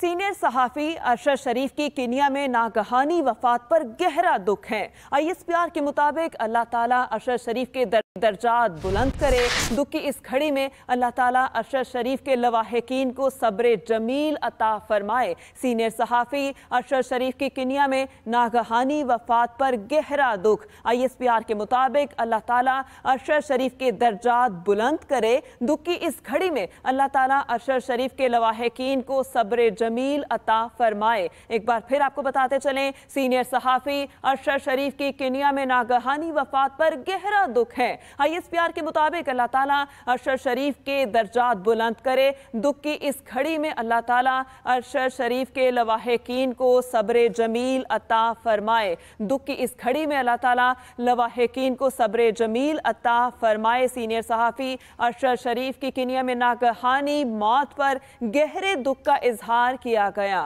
senior सहाफ़ी अरशद शरीफ की Kenya में नागहानी वफात पर गहरा दुख है आई एस पी आर के मुताबिक अल्लाह ताला अरशद शरीफ के दर, दर्जात बुलंद करे दुख की इस घड़ी में अल्लाह ताला अरशद शरीफ के लवाहकिन को सब्र जमील अता फरमाए सीनियर सहाफ़ी अरशद शरीफ की किनिया में नागहानी वफात पर गहरा दुख आई एस पी आर के मुताबिक अल्लाह ताला अरशद शरीफ के दर्जात बुलंद करे दुख की इस घड़ी में अल्लाह ताला अरशद शरीफ के लवाहकिन को सब्र जमील अता फरमाए एक बार फिर आपको बताते चलें सीनियर सहाफ़ी अरशद शरीफ की किनिया में नागहानी वफात पर गहरा दुख है आई एस पी आर के मुताबिक अल्लाह ताला अरशद शरीफ के दर्जात बुलंद करे दुख की इस घड़ी में अल्लाह ताला अरशद शरीफ के लवाहकिन को सब्र जमील अता फरमाए दुख की इस घड़ी में अल्लाह ताला लवाहकिन को सब्र जमील अता फरमाए सीनियर सहाफ़ी अरशद शरीफ की किनिया में नागहानी मौत पर गहरे दुख का इजहार किया गया